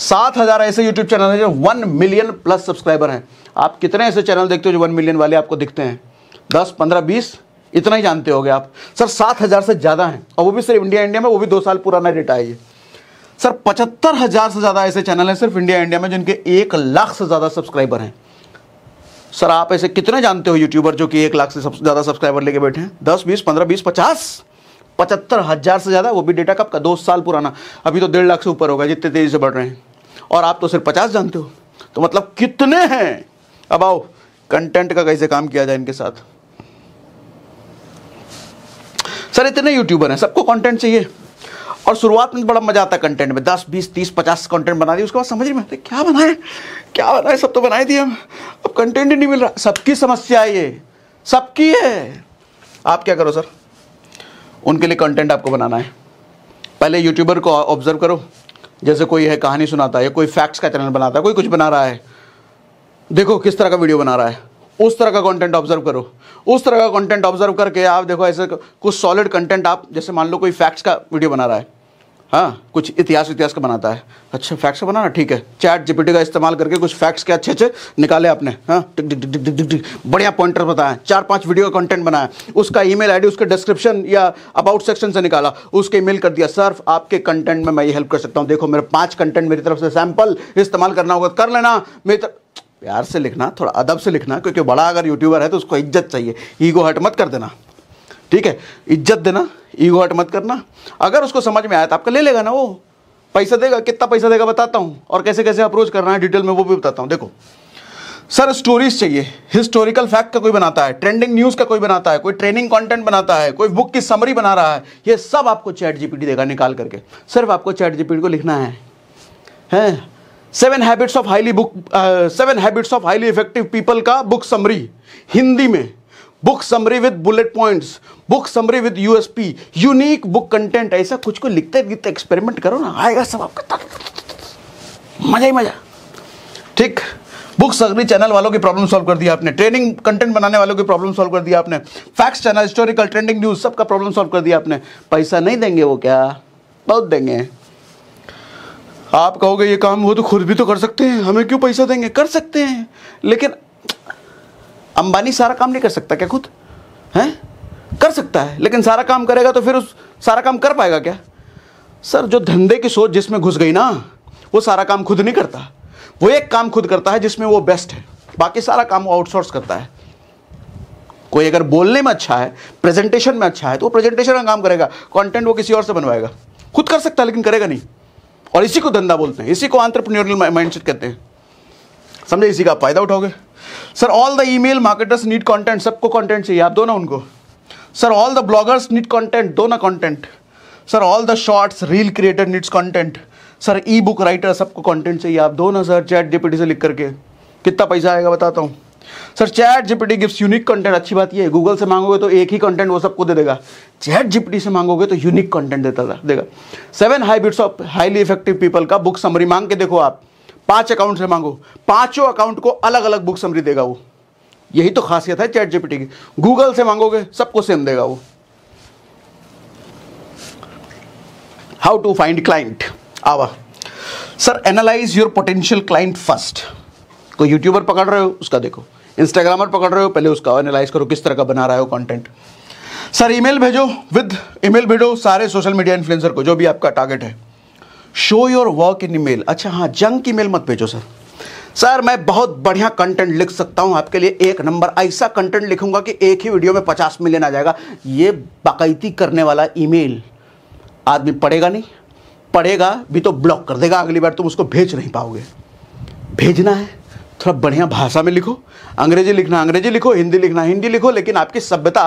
सात हज़ार ऐसे यूट्यूब चैनल हैं जो वन मिलियन प्लस सब्सक्राइबर हैं आप कितने ऐसे चैनल देखते हो जो वन मिलियन वाले आपको दिखते हैं दस पंद्रह बीस इतना ही जानते हो आप सर सात हज़ार से ज़्यादा हैं और वो भी सिर्फ इंडिया इंडिया में वो भी दो साल पुराना डेटा है ये सर पचहत्तर हज़ार से ज़्यादा ऐसे चैनल हैं सिर्फ इंडिया इंडिया में जिनके एक लाख से ज़्यादा सब्सक्राइबर हैं सर आप ऐसे कितने जानते हो यूट्यूबर जो कि एक लाख से ज़्यादा सब्सक्राइबर लेके बैठे हैं दस बीस पंद्रह बीस पचास पचहत्तर हज़ार से ज़्यादा वो भी डेटा कब का दो साल पुराना अभी तो डेढ़ लाख से ऊपर होगा जितने तेज़ी से बढ़ रहे हैं और आप तो सिर्फ पचास जानते हो तो मतलब कितने हैं अब आओ कंटेंट का कैसे काम किया जाए इनके साथ सर इतने यूट्यूबर हैं सबको कंटेंट चाहिए और शुरुआत में बड़ा मजा आता है कंटेंट में दस बीस तीस पचास कंटेंट बना दिए उसके बाद समझ में आते क्या बनाए क्या बनाए सब तो बनाए दिए हम अब कंटेंट ही नहीं मिल रहा सबकी समस्या है ये सबकी है आप क्या करो सर उनके लिए कंटेंट आपको बनाना है पहले यूट्यूबर को ऑब्जर्व करो जैसे कोई है कहानी सुनाता है कोई फैक्ट्स का चैनल बनाता है कोई कुछ बना रहा है देखो किस तरह का वीडियो बना रहा है उस तरह का कंटेंट ऑब्जर्व करो उस तरह का कंटेंट ऑब्जर्व करके आप देखो ऐसे कुछ सॉलिड कंटेंट आप जैसे मान लो कोई फैक्ट्स का वीडियो बना रहा है हाँ कुछ इतिहास इतिहास का बनाता है अच्छा फैक्ट्स का बनाना ठीक है चैट जीपीटी का इस्तेमाल करके कुछ फैक्ट्स के अच्छे अच्छे निकाले आपने हाँ टिक टिक टिक टिक टिक टिक बढ़िया पॉइंटर बताया चार पांच वीडियो का कंटेंट बनाया उसका ईमेल आईडी उसके डिस्क्रिप्शन या अबाउट सेक्शन से निकाला उसके ईमेल कर दिया सर आपके कंटेंट में मैं ये हेल्प कर सकता हूँ देखो मेरे पाँच कंटेंट मेरी तरफ से सैम्पल इस्तेमाल करना होगा कर लेना मेरी प्यार से लिखना थोड़ा अदब से लिखना क्योंकि बड़ा अगर यूट्यूबर है तो उसको इज्जत चाहिए ईगो हट मत कर देना ठीक है इज्जत देना ईगो हट मत करना अगर उसको समझ में आया तो आपका ले लेगा ना वो पैसा देगा कितना पैसा देगा बताता हूँ और कैसे कैसे अप्रोच करना है डिटेल में वो भी बताता हूँ देखो सर स्टोरीज चाहिए हिस्टोरिकल फैक्ट का कोई बनाता है ट्रेंडिंग न्यूज़ का कोई बनाता है कोई ट्रेनिंग कंटेंट बनाता है कोई बुक की समरी बना रहा है ये सब आपको चैट जीपीटी देगा निकाल करके सिर्फ आपको चैट जीपीटी को लिखना है हैं seven habits of highly book seven habits of highly effective people का बुक समरी हिंदी में book summary with bullet points book summary with USP unique book content ऐसा कुछ को लिखते लिखते एक्सपेरिमेंट करो ना आएगा सब आपका मजा ही मजा ठीक बुक सगरी चैनल वालों की प्रॉब्लम सॉल्व कर दिया आपने ट्रेनिंग कंटेंट बनाने वालों की प्रॉब्लम सॉल्व कर दिया आपने facts channel historical trending news सबका प्रॉब्लम सॉल्व कर दिया आपने पैसा नहीं देंगे वो क्या बहुत देंगे आप कहोगे ये काम वो तो खुद भी तो कर सकते हैं हमें क्यों पैसा देंगे कर सकते हैं लेकिन अंबानी सारा काम नहीं कर सकता क्या खुद हैं कर सकता है लेकिन सारा काम करेगा तो फिर उस सारा काम कर पाएगा क्या सर जो धंधे की सोच जिसमें घुस गई ना वो सारा काम खुद नहीं करता वो एक काम खुद करता है जिसमें वो बेस्ट है बाकी सारा काम वो आउटसोर्स करता है कोई अगर बोलने में अच्छा है प्रेजेंटेशन में अच्छा है तो वो प्रेजेंटेशन का काम करेगा कंटेंट वो किसी और से बनवाएगा खुद कर सकता है लेकिन करेगा नहीं और इसी को धंधा बोलते हैं इसी को आंट्रप्रन्योरल माइंडसेट कहते हैं समझे इसी का फायदा उठाओगे sir all the email marketers need content सबको कंटेंट चाहिए आप दो ना उनको sir all the bloggers need content दो ना content sir all the shorts reel creator needs content sir e book writer सबको कंटेंट चाहिए आप दो ना सर चैट जीपीटी से लिख करके कितना पैसा आएगा बताता हूँ sir chat GPT gives unique content अच्छी बात यह है गूगल से मांगोगे तो एक ही कंटेंट वो सबको दे देगा चैट जीपीटी से मांगोगे तो यूनिक कंटेंट देता था देगा seven habits of highly effective people का बुक समरी मांग के देखो आप पांच अकाउंट से मांगो पांचों अकाउंट को अलग अलग बुक समरी देगा वो यही तो खासियत है चैट जीपीटी की गूगल से मांगोगे सबको सेम देगा वो हाउ टू फाइंड क्लाइंट आवा sir analyse your potential client first कोई यूट्यूबर पकड़ रहे हो उसका देखो इंस्टाग्रामर पकड़ रहे हो पहले उसका एनालाइज करो किस तरह का बना रहा हो कंटेंट सर ईमेल भेजो विद ईमेल भेजो सारे सोशल मीडिया इन्फ्लुएंसर को जो भी आपका टारगेट है show your work in email अच्छा हाँ जंक ईमेल मत भेजो सर सर मैं बहुत बढ़िया कंटेंट लिख सकता हूँ आपके लिए एक नंबर ऐसा कंटेंट लिखूंगा कि एक ही वीडियो में पचास मिलियन आ जाएगा ये बाकायती करने वाला ईमेल आदमी पढ़ेगा नहीं पढ़ेगा भी तो ब्लॉक कर देगा अगली बार तुम उसको भेज नहीं पाओगे भेजना है थोड़ा बढ़िया भाषा में लिखो अंग्रेजी लिखना अंग्रेजी लिखो हिंदी लिखना हिंदी लिखो लेकिन आपकी सभ्यता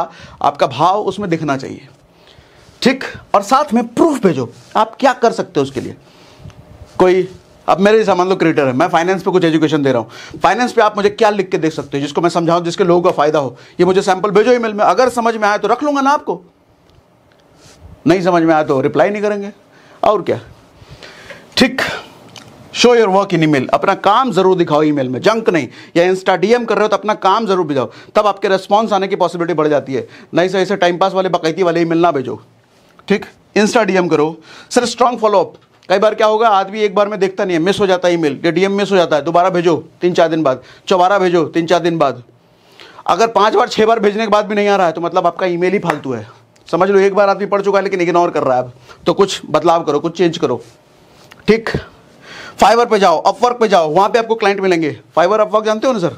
आपका भाव उसमें दिखना चाहिए ठीक और साथ में प्रूफ भेजो आप क्या कर सकते हो उसके लिए कोई अब मेरे जैसा मान लो क्रिएटर है मैं फाइनेंस पे कुछ एजुकेशन दे रहा हूँ फाइनेंस पे आप मुझे क्या लिख के देख सकते हो जिसको मैं समझाऊँ जिसके लोगों का फायदा हो ये मुझे सैंपल भेजो ईमेल में अगर समझ में आए तो रख लूंगा ना आपको नहीं समझ में आया तो रिप्लाई नहीं करेंगे और क्या ठीक show your work in email अपना काम जरूर दिखाओ ईमेल में जंक नहीं या इंस्टा डीएम कर रहे हो तो अपना काम जरूर भेजाओ तब आपके रेस्पॉन्स आने की पॉसिबिलिटी बढ़ जाती है नहीं सर ऐसे टाइम पास वाले बाकैती वाले ईमेल ना भेजो ठीक इंस्टा डीएम करो सर स्ट्रांग फॉलोअप कई बार क्या होगा आदमी एक बार में देखता नहीं है मिस हो जाता है ईमेल या डीएम मिस हो जाता है दोबारा भेजो तीन चार दिन बाद चौबारा भेजो तीन चार दिन बाद अगर पाँच बार छः बार भेजने के बाद भी नहीं आ रहा है तो मतलब आपका ईमेल ही फालतू है समझ लो एक बार आदमी पढ़ चुका है लेकिन इग्नोर कर रहा है अब तो कुछ बदलाव करो कुछ चेंज करो ठीक फाइवर पे जाओ अपवर्क पे जाओ वहाँ पे आपको क्लाइंट मिलेंगे फाइवर अपवर्क जानते हो ना सर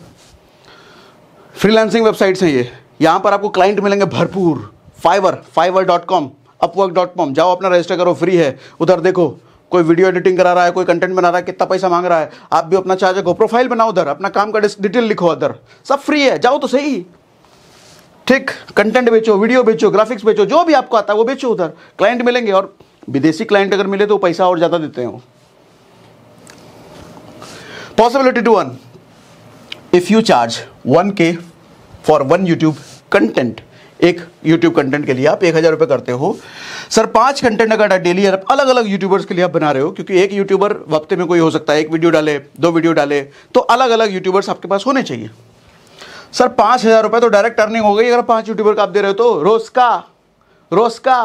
फ्रीलांसिंग वेबसाइट्स हैं ये यहाँ पर आपको क्लाइंट मिलेंगे भरपूर Fiverr Fiverr dot com Upwork dot com जाओ अपना रजिस्टर करो फ्री है उधर देखो कोई वीडियो एडिटिंग करा रहा है कोई कंटेंट बना रहा है कितना पैसा मांग रहा है आप भी अपना चार्ज रखो प्रोफाइल बनाओ उधर अपना काम का डिटेल लिखो उधर सब फ्री है जाओ तो सही ठीक कंटेंट बेचो वीडियो बेचो ग्राफिक्स बेचो जो भी आपको आता है वो बेचो उधर क्लाइंट मिलेंगे और विदेशी क्लाइंट अगर मिले तो पैसा और ज़्यादा देते हैं possibility two one if you charge one K for one YouTube content एक YouTube कंटेंट के लिए आप एक हज़ार रुपये करते हो सर पांच कंटेंट अगर डेली अलग अलग यूट्यूबर्स के लिए आप बना रहे हो क्योंकि एक यूट्यूबर हफ्ते में कोई हो सकता है एक वीडियो डाले दो वीडियो डाले तो अलग अलग यूट्यूबर्स आपके पास होने चाहिए सर पांच हज़ार रुपये तो डायरेक्ट अर्निंग हो गई अगर पांच यूट्यूबर का आप दे रहे हो तो रोज़ का रोज़ का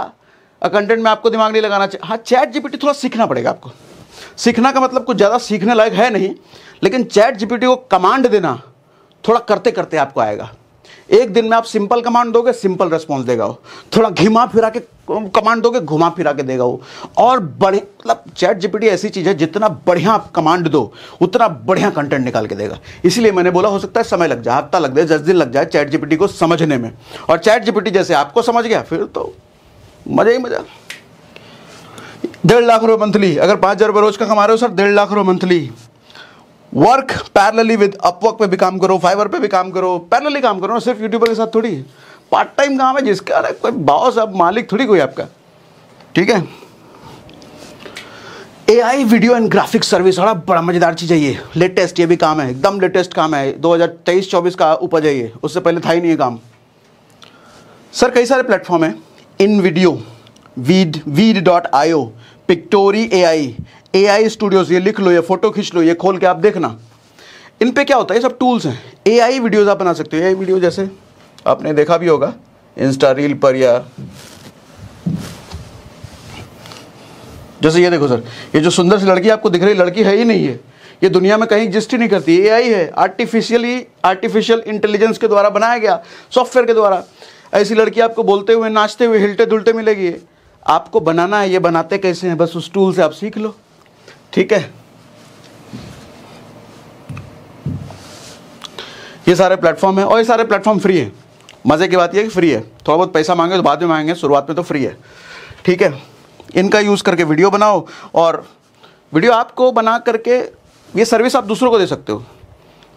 कंटेंट में आपको दिमाग नहीं लगाना चाहिए हाँ चैट जीपीटी थोड़ा सीखना पड़ेगा आपको सीखना का मतलब कुछ ज़्यादा सीखने लायक है नहीं लेकिन चैट जीपीटी को कमांड देना थोड़ा करते करते आपको आएगा एक दिन में आप सिंपल कमांड दोगे सिंपल रेस्पॉन्स देगा वो थोड़ा घिमा फिरा के कमांड दोगे घुमा फिरा के देगा वो और बड़े मतलब चैट जीपीटी ऐसी चीज़ है जितना बढ़िया आप कमांड दो उतना बढ़िया कंटेंट निकाल के देगा इसलिए मैंने बोला हो सकता है समय लग जाए हफ्ता लग जाए दस दिन लग जाए चैट जीपीटी को समझने में और चैट जीपीटी जैसे आपको समझ गया फिर तो मज़ा ही मज़ा डेढ़ लाख रुपये मंथली अगर पाँच हज़ार रुपये रोज का कमा रहे हो सर डेढ़ लाख रुपये monthly work parallelly with Upwork पे भी काम करो फाइवर पे भी काम करो पैरलली काम करो ना सिर्फ यूट्यूबर के साथ थोड़ी पार्ट टाइम काम है जिसके अरे कोई बॉस अब मालिक थोड़ी कोई आपका ठीक है A I video and graphic service बड़ा बड़ा मज़ेदार चीज़ है ये लेटेस्ट ये भी काम है एकदम लेटेस्ट काम है 2023-24 का उपज है ये उससे पहले था ही नहीं ये काम सर कई सारे प्लेटफॉर्म है इन video Veed Veed dot io Pictory A I A I studios ये लिख लो ये फोटो खींच लो ये खोल के आप देखना इन पे क्या होता है ये सब टूल्स हैं ए आई वीडियोज़ आप बना सकते हो ए आई वीडियो जैसे आपने देखा भी होगा इंस्टा रील पर या जैसे ये देखो सर ये जो सुंदर सी लड़की आपको दिख रही लड़की है ही नहीं है ये दुनिया में कहीं एग्जिस्ट ही नहीं करती ए आई है आर्टिफिशियली आर्टिफिशियल इंटेलिजेंस के द्वारा बनाया गया सॉफ्टवेयर के द्वारा ऐसी लड़की आपको बोलते हुए नाचते हुए हिलते डुलते मिलेगी आपको बनाना है ये बनाते कैसे हैं बस उस टूल से आप सीख लो ठीक है ये सारे प्लेटफॉर्म है और ये सारे प्लेटफॉर्म फ्री हैं मज़े की बात यह कि फ्री है थोड़ा बहुत पैसा मांगे तो बाद में मांगेंगे शुरुआत में तो फ्री है ठीक है इनका यूज़ करके वीडियो बनाओ और वीडियो आपको बना करके ये सर्विस आप दूसरों को दे सकते हो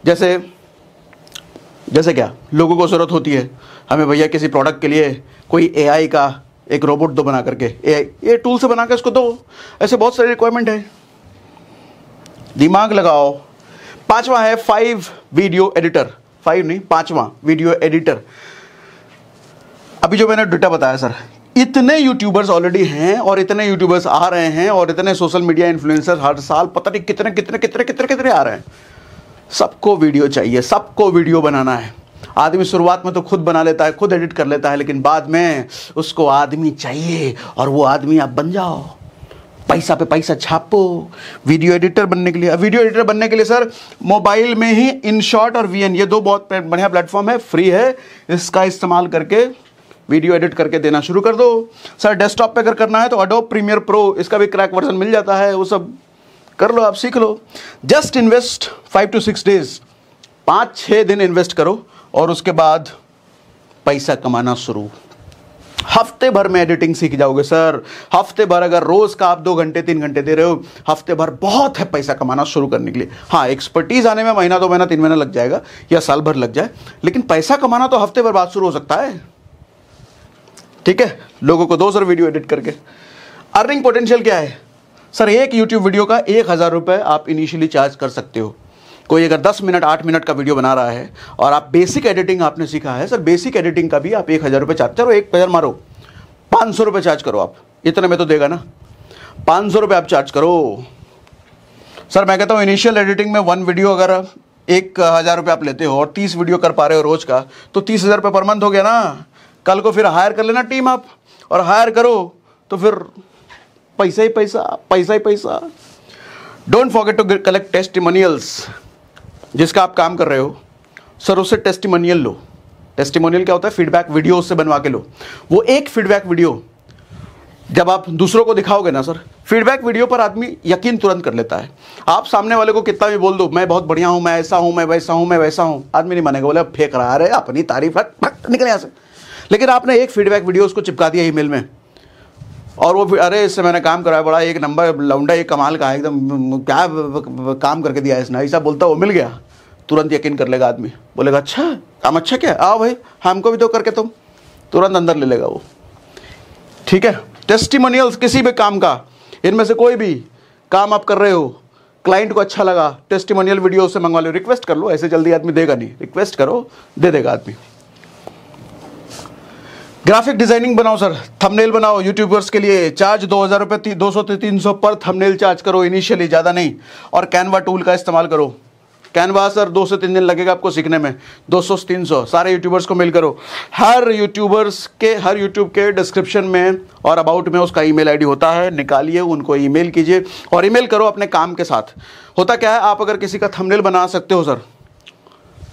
जैसे जैसे क्या लोगों को ज़रूरत होती है हमें भैया किसी प्रोडक्ट के लिए कोई एआई का एक रोबोट दो बना करके ए ये टूल से बना कर उसको दो ऐसे बहुत सारी रिक्वायरमेंट है दिमाग लगाओ पांचवा है फाइव वीडियो एडिटर फाइव नहीं पांचवा वीडियो एडिटर अभी जो मैंने डेटा बताया सर इतने यूट्यूबर्स ऑलरेडी हैं और इतने यूट्यूबर्स आ रहे हैं और इतने सोशल मीडिया इन्फ्लुएंसर हर साल पता नहीं कितने कितने कितने कितने कितने आ रहे हैं सबको वीडियो चाहिए सबको वीडियो बनाना है आदमी शुरुआत में तो खुद बना लेता है खुद एडिट कर लेता है लेकिन बाद में उसको आदमी चाहिए और वो आदमी आप बन जाओ पैसा पे पैसा छापो वीडियो एडिटर बनने के लिए वीडियो एडिटर बनने के लिए सर मोबाइल में ही इनशॉट और वीएन ये दो बहुत बढ़िया प्लेटफॉर्म है फ्री है इसका इस्तेमाल करके वीडियो एडिट करके देना शुरू कर दो सर डेस्कटॉप पे अगर करना है तो अडोप प्रीमियर प्रो इसका भी क्रैक वर्जन मिल जाता है वो सब कर लो आप सीख लो just invest five to six days पाँच छः दिन इन्वेस्ट करो और उसके बाद पैसा कमाना शुरू हफ्ते भर में एडिटिंग सीख जाओगे सर हफ्ते भर अगर रोज का आप दो घंटे तीन घंटे दे रहे हो हफ्ते भर बहुत है पैसा कमाना शुरू करने के लिए हाँ एक्सपर्टीज आने में महीना दो महीना तीन महीना लग जाएगा या साल भर लग जाए लेकिन पैसा कमाना तो हफ्ते भर बाद शुरू हो सकता है ठीक है लोगों को दो सर वीडियो एडिट करके अर्निंग पोटेंशियल क्या है सर एक यूट्यूब वीडियो का एक हज़ार रुपये आप इनिशियली चार्ज कर सकते हो कोई अगर 10 मिनट 8 मिनट का वीडियो बना रहा है और आप बेसिक एडिटिंग आपने सीखा है सर बेसिक एडिटिंग का भी आप एक हज़ार रुपये चार्ज चलो एक हज़ार मारो पाँच सौ रुपये चार्ज करो आप इतने में तो देगा ना पाँच सौ रुपये आप चार्ज करो सर मैं कहता हूँ इनिशियल एडिटिंग में वन वीडियो अगर एक हज़ार रुपये आप लेते हो और तीस वीडियो कर पा रहे हो रोज़ का तो तीस हज़ार रुपये पर मंथ हो गया ना कल को फिर हायर कर लेना टीम आप और हायर करो तो फिर पैसा ही पैसा पैसा ही पैसा don't forget to collect testimonials जिसका आप काम कर रहे हो सर उससे टेस्टिमोनियल लो टेस्टिमोनियल क्या होता है फीडबैक वीडियो उससे बनवा के लो वो एक फीडबैक वीडियो जब आप दूसरों को दिखाओगे ना सर फीडबैक वीडियो पर आदमी यकीन तुरंत कर लेता है आप सामने वाले को कितना भी बोल दो मैं बहुत बढ़िया हूँ मैं ऐसा हूँ मैं वैसा हूँ मैं वैसा हूँ आदमी नहीं मानेगा बोले फेंक रहा है अपनी तारीफ है निकले यहां से लेकिन आपने एक फीडबैक वीडियो उसको चिपका दिया ईमेल में और वो अरे इससे मैंने काम कराया बड़ा एक नंबर लौंडा एक कमाल का है एकदम क्या काम करके दिया इसने ऐसा बोलता वो मिल गया तुरंत यकीन कर लेगा आदमी बोलेगा अच्छा काम अच्छा क्या आओ भाई हमको भी दो तो करके तुम तुरंत अंदर ले लेगा वो ठीक है टेस्टिमोनियल्स किसी भी काम का इनमें से कोई भी काम आप कर रहे हो क्लाइंट को अच्छा लगा टेस्टिमोनियल वीडियो से मंगवा लो रिक्वेस्ट कर लो ऐसे जल्दी आदमी देगा नहीं रिक्वेस्ट करो दे देगा आदमी ग्राफिक डिजाइनिंग बनाओ सर थंबनेल बनाओ यूट्यूबर्स के लिए चार्ज दो हज़ार रुपये दो सौ तीन सौ पर थंबनेल चार्ज करो इनिशियली ज़्यादा नहीं और कैनवा टूल का इस्तेमाल करो कैनवा सर दो से तीन दिन लगेगा आपको सीखने में दो सौ तीन सौ सारे यूट्यूबर्स को मेल करो हर यूट्यूबर्स के हर यूट्यूब के डिस्क्रिप्शन में और अबाउट में उसका ईमेल आईडी होता है निकालिए उनको ईमेल कीजिए और ईमेल करो अपने काम के साथ होता क्या है आप अगर किसी का थंबनेल बना सकते हो सर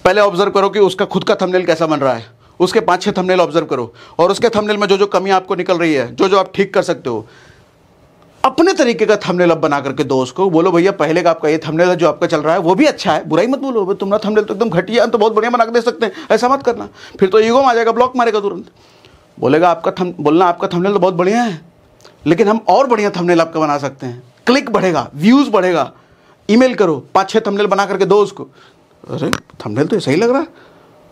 पहले ऑब्जर्व करो कि उसका खुद का थंबनेल कैसा बन रहा है उसके पाँच छः थंबनेल ऑब्जर्व करो और उसके थंबनेल में जो जो कमी आपको निकल रही है जो जो आप ठीक कर सकते हो अपने तरीके का थंबनेल अब बना करके दोस्त को बोलो भैया पहले का आपका ये थंबनेल है जो आपका चल रहा है वो भी अच्छा है बुराई मत बोलो तुम ना थंबनेल तो एकदम घटिया तो बहुत बढ़िया बना के दे सकते हैं ऐसा मत करना फिर तो ईगो में आ जाएगा ब्लॉक मारेगा तुरंत बोलेगा आपका थम बोलना आपका थंबनेल तो बहुत बढ़िया है लेकिन हम और बढ़िया थंबनेल आपका बना सकते हैं क्लिक बढ़ेगा व्यूज़ बढ़ेगा ईमेल करो पाँच छः थंबनेल बना करके दो उसको अरे थंबनेल तो सही लग रहा है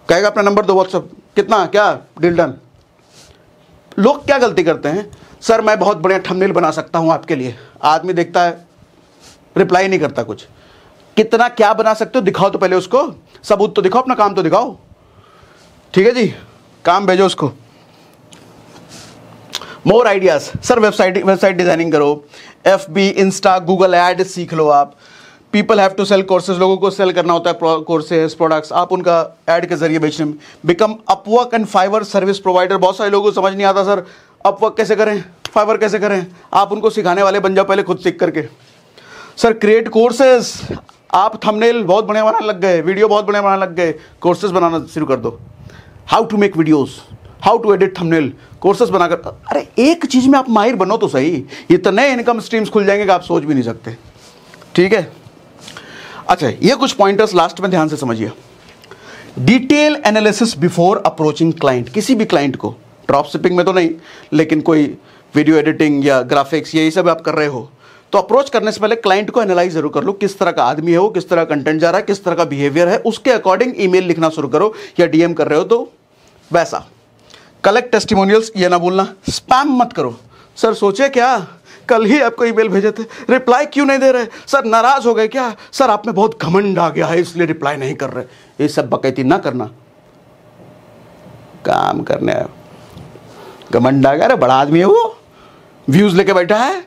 कहेगा अपना नंबर दो व्हाट्सअप कितना क्या डिल्डन लोग क्या गलती करते हैं सर मैं बहुत बढ़िया ठमनील बना सकता हूं आपके लिए आदमी देखता है रिप्लाई नहीं करता कुछ कितना क्या बना सकते हो दिखाओ तो पहले उसको सबूत तो दिखाओ अपना काम तो दिखाओ ठीक है जी काम भेजो उसको more ideas sir website website designing करो F B insta Google ad सीख लो आप people have to sell courses लोगों को सेल करना होता है कोर्सेज प्रोडक्ट्स आप उनका एड के जरिए बेचने में become Upwork and Fiverr service provider बहुत सारे लोगों को समझ नहीं आता सर अपवर्क कैसे करें फाइवर कैसे करें आप उनको सिखाने वाले बन जाओ पहले खुद सीख करके सर क्रिएट कोर्सेज आप थंबनेल बहुत बढ़िया बनाने लग गए वीडियो बहुत बढ़िया बनाने लग गए कोर्सेज बनाना शुरू कर दो how to make videos how to edit thumbnail courses बनाकर अरे एक चीज़ में आप माहिर बनो तो सही इतने इनकम स्ट्रीम्स खुल जाएंगे कि आप सोच भी नहीं सकते ठीक है अच्छा ये कुछ पॉइंटर्स लास्ट में ध्यान से समझिए detail analysis before approaching client किसी भी क्लाइंट को ड्रॉप शिपिंग में तो नहीं लेकिन कोई वीडियो एडिटिंग या ग्राफिक्स यही सब आप कर रहे हो तो अप्रोच करने से पहले क्लाइंट को एनालाइज जरूर कर लो किस तरह का आदमी है वो किस तरह कंटेंट जा रहा है किस तरह का बिहेवियर है उसके अकॉर्डिंग ईमेल लिखना शुरू करो या डीएम कर रहे हो तो वैसा कलेक्ट टेस्टिमोनियल्स ये ना बोलना स्पैम मत करो सर सोचे क्या कल ही आपको ईमेल भेजे थे रिप्लाई क्यों नहीं दे रहे सर नाराज हो गए क्या सर आप में बहुत घमंड आ गया है इसलिए रिप्लाई नहीं कर रहे ये सब बकैती ना करना काम करने घमंड आ गया अरे बड़ा आदमी है वो व्यूज लेके बैठा है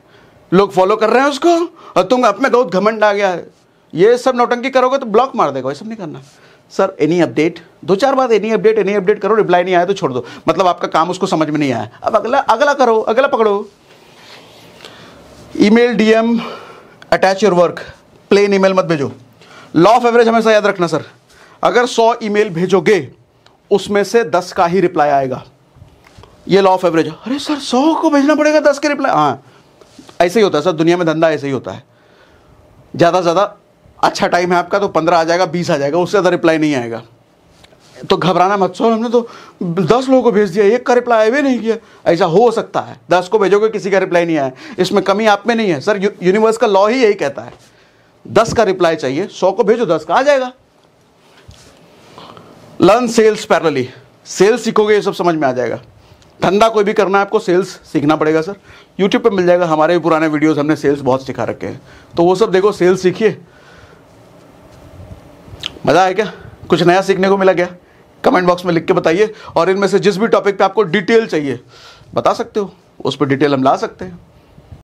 लोग फॉलो कर रहे हैं उसको और तुम आप में बहुत घमंड आ गया है ये सब नौटंकी करोगे तो ब्लॉक मार देगा ये सब नहीं करना सर एनी अपडेट दो चार बार एनी अपडेट एनी अपडेट करो रिप्लाई नहीं आया तो छोड़ दो मतलब आपका काम उसको समझ में नहीं आया अब अगला अगला करो अगला पकड़ो email DM attach your work plain email मत भेजो लॉ ऑफ एवरेज हमेशा याद रखना सर अगर 100 ईमेल भेजोगे उसमें से 10 का ही रिप्लाई आएगा ये लॉ ऑफ एवरेज अरे सर 100 को भेजना पड़ेगा 10 के रिप्लाई हाँ ऐसे ही होता है सर दुनिया में धंधा ऐसे ही होता है ज़्यादा से ज़्यादा अच्छा टाइम है आपका तो पंद्रह आ जाएगा बीस आ जाएगा उससे ज़्यादा रिप्लाई नहीं आएगा तो घबराना मत सर हमने तो दस लोगों को भेज दिया एक का रिप्लाई आया भी नहीं किया ऐसा हो सकता है दस को भेजोगे किसी का रिप्लाई नहीं आया इसमें कमी आप में नहीं है सर यू, यूनिवर्स का लॉ ही यही कहता है दस का रिप्लाई चाहिए सौ को भेजो दस का आ जाएगा लर्न सेल्स पैरली सेल्स सीखोगे ये सब समझ में आ जाएगा धंधा कोई भी करना है आपको सेल्स सीखना पड़ेगा सर यूट्यूब पर मिल जाएगा हमारे भी पुराने वीडियोज हमने सेल्स बहुत सिखा रखे हैं तो वो सब देखो सेल्स सीखिए मज़ा आया क्या कुछ नया सीखने को मिला क्या कमेंट बॉक्स में लिख के बताइए और इनमें से जिस भी टॉपिक पे आपको डिटेल चाहिए बता सकते हो उस पर डिटेल हम ला सकते हैं